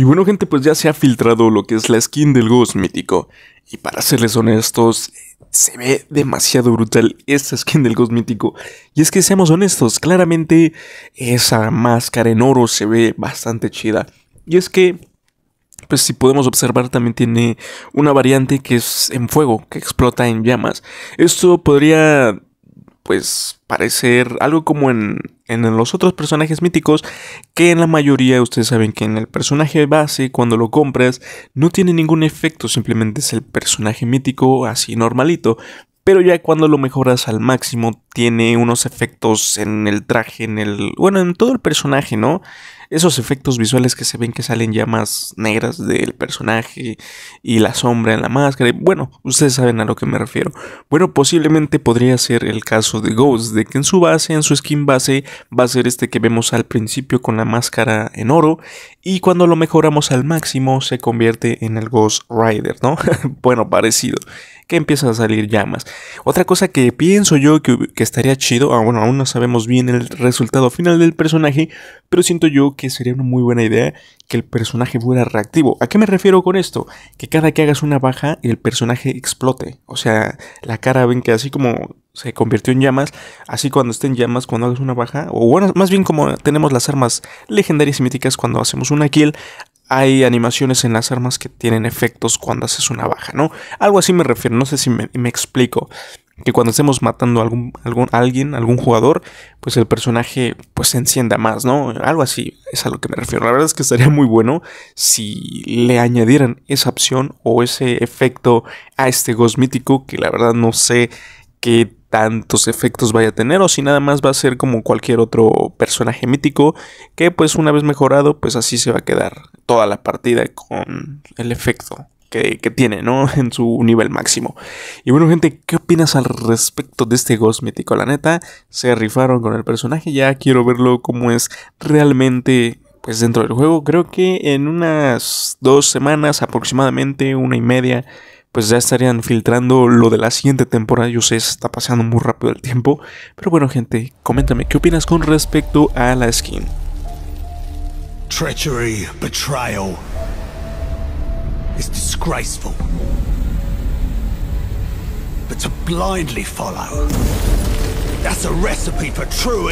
Y bueno gente, pues ya se ha filtrado lo que es la skin del Ghost mítico. Y para serles honestos, se ve demasiado brutal esta skin del Ghost mítico. Y es que seamos honestos, claramente esa máscara en oro se ve bastante chida. Y es que, pues si podemos observar, también tiene una variante que es en fuego, que explota en llamas. Esto podría, pues, parecer algo como en en los otros personajes míticos, que en la mayoría ustedes saben que en el personaje base, cuando lo compras, no tiene ningún efecto, simplemente es el personaje mítico así normalito pero ya cuando lo mejoras al máximo tiene unos efectos en el traje, en el, bueno, en todo el personaje, ¿no? Esos efectos visuales que se ven que salen llamas negras del personaje y la sombra en la máscara. Bueno, ustedes saben a lo que me refiero. Bueno, posiblemente podría ser el caso de Ghost, de que en su base, en su skin base, va a ser este que vemos al principio con la máscara en oro y cuando lo mejoramos al máximo se convierte en el Ghost Rider, ¿no? bueno, parecido que empiezan a salir llamas. Otra cosa que pienso yo que, estaría chido, ah, bueno, aún no sabemos bien el resultado final del personaje, pero siento yo que sería una muy buena idea que el personaje fuera reactivo. ¿A qué me refiero con esto? Que cada que hagas una baja, el personaje explote. O sea, la cara ven que así como se convirtió en llamas, así cuando esté en llamas, cuando hagas una baja, o bueno, más bien como tenemos las armas legendarias y míticas cuando hacemos una kill, hay animaciones en las armas que tienen efectos cuando haces una baja, ¿no? Algo así me refiero, no sé si me, explico. Que cuando estemos matando a algún, alguien, algún jugador, pues el personaje pues se encienda más, ¿no? Algo así es a lo que me refiero. La verdad es que estaría muy bueno si le añadieran esa opción o ese efecto a este Ghost que la verdad no sé qué tantos efectos vaya a tener o si nada más va a ser como cualquier otro personaje mítico que pues una vez mejorado pues así se va a quedar toda la partida con el efecto que, tiene, ¿no? En su nivel máximo. Y bueno, gente, ¿qué opinas al respecto de este Ghost mítico? La neta, se rifaron con el personaje, ya quiero verlo como es realmente pues dentro del juego. Creo que en unas dos semanas aproximadamente, una y media, pues ya estarían filtrando lo de la siguiente temporada. Yo sé, está pasando muy rápido el tiempo. Pero bueno, gente, coméntame, ¿qué opinas con respecto a la skin? Treachery, betrayal. is disgraceful. But to blindly follow, that's a recipe for true